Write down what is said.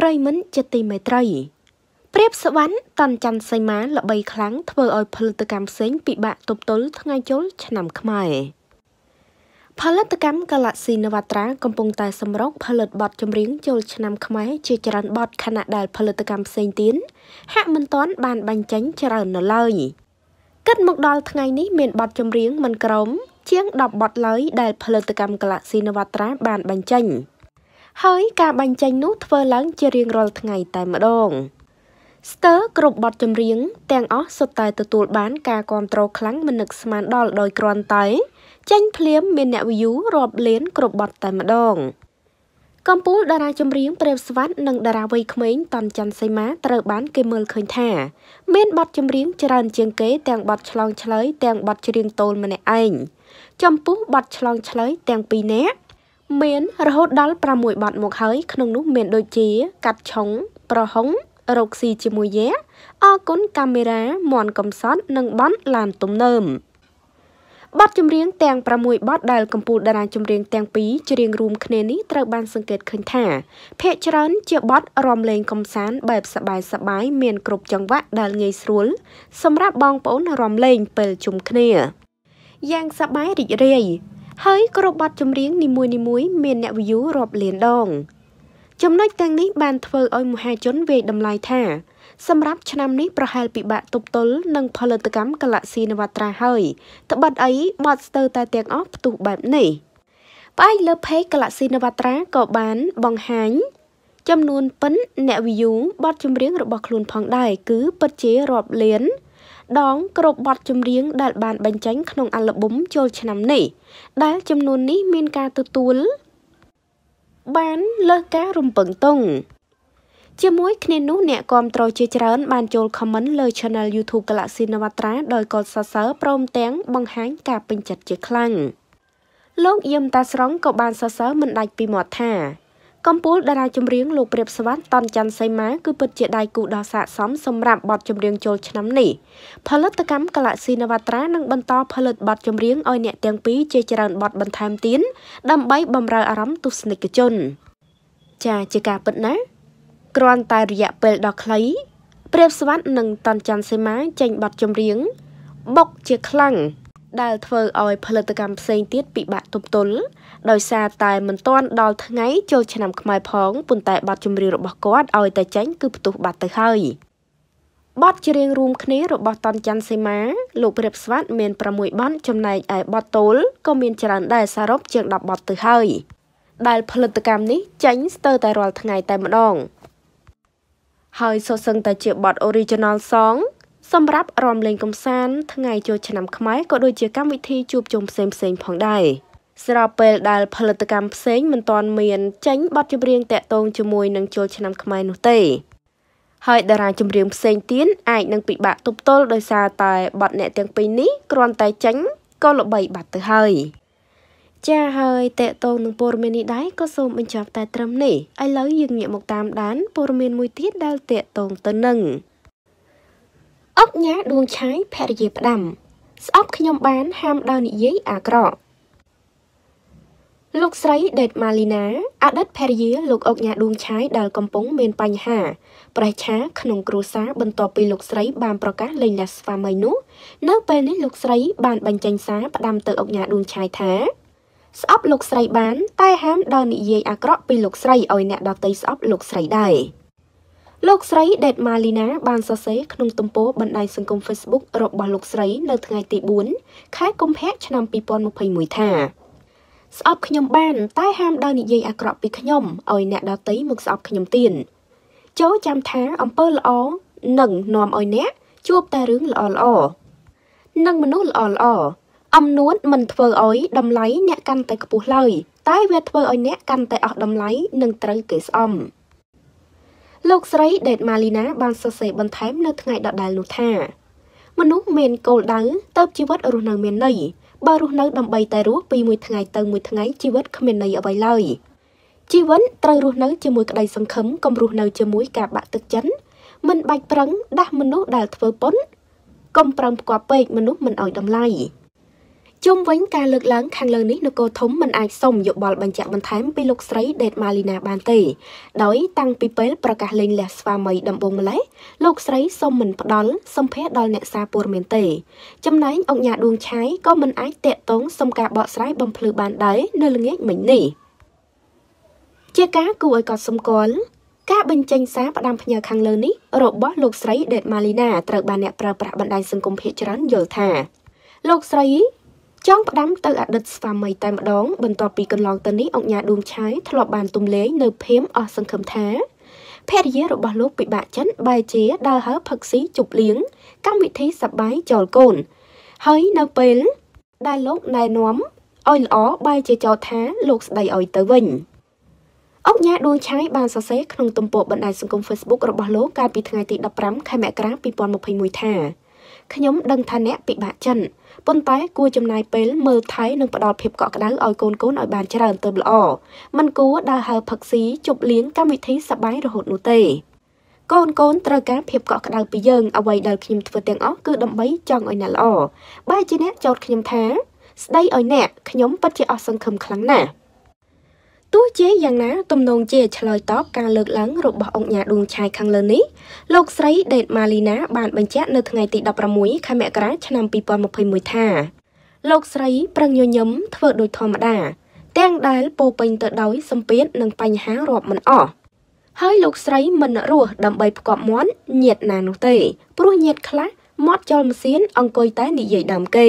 ប្រិមិនជាទីមេត្រីព្រាបសវណ្ណតនច័ន្ទសីមាល្បីខ្លាំងធ្វើឲ្យផលិតកម្មផ្សេងពិបាកទប់ទល់ថ្ងៃជលឆ្នាំខ្មែរផលិតកម្ម Galaxy Navatra កំពុងតែសម្រុកផលិតបទចម្រៀងចូលឆ្នាំខ្មែរជាច្រើនបទខណៈដែលផលិតកម្មផ្សេងទៀតហាក់មិនទាន់បានបាញ់ចេញច្រើននៅឡើយគិតមកដល់ថ្ងៃនេះមានបទចម្រៀង មិនក្រមជាង10បទឡើយដែលផលិតកម្ម Galaxy Navatra បានបាញ់ចេញ។ហើយការបាញ់ចេញនោះធ្វើឡើង ជារៀងរាល់ថ្ងៃតែម្ដងស្ទើរគ្រប់បទចម្រៀងទាំងអស់សុទ្ធតែទទួលបាន ការគ្រប់គ្រងខ្លាំងមិននឹកស្មានដល់ដោយគ្រាន់តែចេញភ្លាមមានអ្នក view រាប់លានគ្រប់បទតែម្ដងកម្ពុជាតារាចម្រៀងព្រេវស្វាត់និងតារាវ័យក្មេងតនច័ន្ទសីមាត្រូវបានគេមើលឃើញថា មានបទចម្រៀងច្រើនជាងគេទាំងបទឆ្លងឆ្លើយទាំងបទច្រៀងតូលម្នាក់ឯងចំពោះបទឆ្លងឆ្លើយទាំងពីរនាក់មានរហូតដល់6បទមកហើយក្នុងនោះ មាន ដូចជាកាត់ឆុង ប្រហុងរកស៊ីជាមួយយ៉ាអរគុណកាមេរ៉ាមន់កំសត់និងបនឡានទំនើមបទចម្រៀងទាំង6បទដែលកំពូលតារាចម្រៀងទាំងពីរច្រៀងរួមគ្នានេះត្រូវបានសង្កេតឃើញថាភ ieck ច្រើនជាបទរំលេងកំសាន្តបែបសបាយសបាយមានគ្រប់ចង្វាក់ដែលងាយស្រួល សម្រាប់បងប្អូនរំលេងពេលជុំគ្នាយ៉ាងសប្បាយរីករាយហើយគ្រប់បទចម្រៀងនីមួយៗមានអ្នក view រាប់លានដង ចំណុចទាំងនេះបានធ្វើឲ្យមហាជនវាយតម្លៃថាសម្រាប់ឆ្នាំនេះប្រហែលពិបាកទប់ទល់នឹងផលិតកម្មកាឡាក់ស៊ីនវត្រាហើយ ត្បិតអីបត់ស្ទើរតែទាំងអស់ផ្ទុះបែបនេះផ្អែកលើ page កាឡាក់ស៊ីនវត្រាក៏បានបង្ហាញ ចំនួនពិនអ្នក view បទចម្រៀង របស់ខ្លួនផងដែរគឺពិតជារាប់លានដងគ្រប់បទចម្រៀងដែល បានបញ្ចេញ ក្នុងអាល់ប៊ុមចូលឆ្នាំនេះដែលចំនួននេះមានការទទួលបានលើសការរំពឹងទុកជាមួយគ្នានោះអ្នកគាំទ្រជាច្រើនបានចូល comment លើ Channel YouTube Galaxy Navatra ដោយកត់សរសើរព្រមទាំងបង្ហាញការពេញចិត្តជាខ្លាំងលោកយឹមតាស្រងក៏បានសរសើរមិនដាច់ពីមាត់ថាកម្ពុជាតារាចម្រៀងលោកព្រាបសវណ្ណតនច័ន្ទសីមាគឺពិតជាដៃគូដ៏ស័ក្តិសមសម្រាប់បទចម្រៀងចូលឆ្នាំនេះផលិតកម្ម Galaxy Navatra នឹងបន្ត ផលិតបទចម្រៀងឲ្យអ្នកទាំងពីរជាច្រើនបទបន្ថែមទៀតដើម្បីបំរើអារម្មណ៍ទស្សនិកជន ចាជាការពិតណាស់គ្រាន់តែរយៈពេលដ៏ខ្លី ព្រាបសវណ្ណនិង តនច័ន្ទសីមាចេញបទចម្រៀងបុកជាខ្លាំងដែលធ្វើឲ្យផលិតកម្មផ្សេងទៀតពិបាកទប់ទល់ដោយសារតែមិនទាន់ដល់ថ្ងៃចូលឆ្នាំខ្មែរផងប៉ុន្តែបទចម្រៀងរបស់គាត់ឲ្យតែចេញគឺផ្ទុះបាត់ទៅហើយបទច្រៀងរួមគ្នារបស់តនច័ន្ទសីមាលោកព្រាបស្វាតមាន6បទចំណែកឯបទតូលក៏មានច្រើនដែរសរុបជាង10បទទៅហើយ ដែលផលិតកម្មនេះចេញស្ទើរតែរាល់ថ្ងៃតែម្ដងហើយសូសឹងតែជាបទ original song សម្រាប់រំលេងកំសាន្តថ្ងៃចូលឆ្នាំខ្មែរក៏ដូចជាកម្មវិធីជួបជុំផ្សេងផ្សេងផងដែរស្របពេលដែលផលិតកម្មផ្សេងមិនទាន់មានចេញបទចម្រៀងតាក់ទងជាមួយនឹងចូលឆ្នាំខ្មែរនោះទេ ហើយតារាចម្រៀងផ្សេងទៀតអាច នឹងពិបាកទប់ទល់ដោយសារតែបទអ្នក ទាំងពីរនេះគ្រាន់តែចេញក៏ល្បីបាត់ទៅហើយចាហើយតេតងនឹងព័ត៌មាននេះដែរក៏សូមបញ្ចប់តែត្រឹមនេះឥឡូវយើងងាកមកតាមដានព័ត៌មានមួយទៀតដែលតេតងទៅនឹងអុកញ៉ាដួងឆាយភរិយាផ្ដាំស្អប់ខ្ញុំបាន ហាមដល់និយាយអាក្រក់លោកស្រីដេតម៉ាលីណាអតីតភរិយាលោកអុកញ៉ាដួងឆាយដែលកំពុងមានបញ្ហា ប្រេះឆាក្នុងគ្រួសារបន្ទាប់ពីលោកស្រីបានប្រកាសលែងលះស្វាមីនោះនៅពេលនេះលោកស្រីបានបញ្ចេញសារផ្ដាំទៅអុកញ៉ាដួងឆាយថាស្អប់លោកស្រីបានតែហាមដល់និយាយអាក្រក់ពីលោកស្រីឲ្យអ្នកដទៃស្អប់លោកស្រីដែរលោកស្រី Det Malina បានសរសេរក្នុងទំព័របណ្ដាញសង្គម Facebook របស់លោកស្រីនៅថ្ងៃ ទី4ខែកុម្ភៈឆ្នាំ2021ថា ស្អប់ខ្ញុំបាន តែហាមដោយនិយាយអាក្រក់ពីខ្ញុំឲ្យអ្នកដទៃមកស្អប់ខ្ញុំទៀតចូលចាំថាអំពើល្អនឹងនាំឲ្យអ្នកជួបតែរឿងល្អល្អនិងមនុស្សល្អល្អអំនួនមិនធ្វើឲ្យតម្លៃអ្នកកាន់តែខ្ពស់ឡើយតែវាធ្វើឲ្យអ្នកកាន់តែអស់តម្លៃនិងត្រូវគេស្អប់លោកស្រីដេតម៉ាលីណាបានសរសេរបន្ថែមនៅថ្ងៃដដែលនោះថាមនុស្សមានគោលដៅទៅជីវិតរស់នៅមានន័យបើរស់នៅដើម្បីតែរស់ពីមួយថ្ងៃទៅមួយថ្ងៃជីវិតគ្មានន័យអ្វីឡើយជីវិតត្រូវរស់នៅជាមួយក្តីសង្ឃឹមកុំរស់នៅជាមួយការបាក់ទឹកចិត្តមិនបាច់ប្រឹងដាស់មនុស្សដែលធ្វើពុនកុំប្រឹងផ្គាប់ពេកមនុស្សមិនឲ្យតម្លៃជុំវិញការលើកឡើងខាងលើនេះនគរធំមិនអាចសុំយោបល់បញ្ជាក់បន្ថែមពីលោកស្រីដេតម៉ាលីណាបានទេដោយតាំងពីពេលប្រកាសលែងលះស្វាមីដំបងម្លេះលោកស្រីសុំមិនផ្ដល់សម្ភារដល់អ្នកសារព័ត៌មានទេចំណែងអង្គញាដួងឆៃក៏មិនអាចតាកតងសុំការបកស្រាយបំភ្លឺបានដែរនៅល្ងាចមិញនេះជាការគួរឲ្យកត់សម្គាល់ការបញ្ចេញសារផ្ដាំផ្ញើខាងលើនេះរបស់ លោកស្រី ដេតម៉ាលីណាត្រូវបានអ្នក ប្រើប្រាស់បណ្ដាញសង្គមភាគច្រើនយល់ថា លោកស្រីចង់ផ្ដាំទៅអតីតស្វាមីតែម្ដងបន្ទាប់ពីកន្លងទៅនេះអង្គញាដួងឆៃធ្លាប់បានទម្លាយនៅភៀមអស់សង្ឃឹមថាភរិយារបស់លោកពិបាកចិនបែជា ដើរហើផឹកស៊ីជប់លៀងកម្មវិធីសបាយចូលកូនហើយនៅពេលដែលលោកណែនាំឲ្យល្អបែជាចោទថា លោកស្ដីឲ្យទៅវិញអង្គញាដួងឆៃបានសរសេរក្នុងទំព័របណ្ដាញសង្គម Facebook របស់លោកកាលពីថ្ងៃទី15ខែមករា2021ថាខ្ញុំដឹងថាអ្នកពិបាកចិនប៉ុន្តែគួរចំណាយពេលមើលថៃនិងផ្ដល់ភាពកក់ក្ដៅឲ្យកូនកូនឲ្យបានច្រើនទៅល្អមិនគួរដើរហើផឹកស៊ីជប់លៀងកម្មវិធីសប្បាយរហូតនោះទេកូនកូនត្រូវការភាពកក់ក្ដៅពីយើងអ្វីដែលខ្ញុំធ្វើទាំងអស់គឺដើម្បីចង់ឲ្យអ្នកល្អបែរជាអ្នកចោទខ្ញុំថា ស្ដីឲ្យអ្នកខ្ញុំពិតជាអស់សង្ឃឹមខ្លាំងណាស់ទោះជាយ៉ាងណាទំនងជាឆ្លើយតបការលើកឡើងរបស់អង្គញាដួងឆាយខាងលើនេះលោកស្រីដេតម៉ាលីណាបានបញ្ជាក់នៅថ្ងៃទី16ខែមករាឆ្នាំ2021ថាលោកស្រីប្រឹងញញឹមធ្វើដោយធម្មតា ទាំងដែលពោពេញទៅដោយសម្ពាធនិងបញ្ហារាប់មិនអស់ហើយលោកស្រីមិនរស់ដើម្បីផ្គប់មាត់ញាតណានោះទេព្រោះញាតខ្លះមាត់ចូលម៉ាស៊ីនអង្គុយតែនិយាយដើមគេ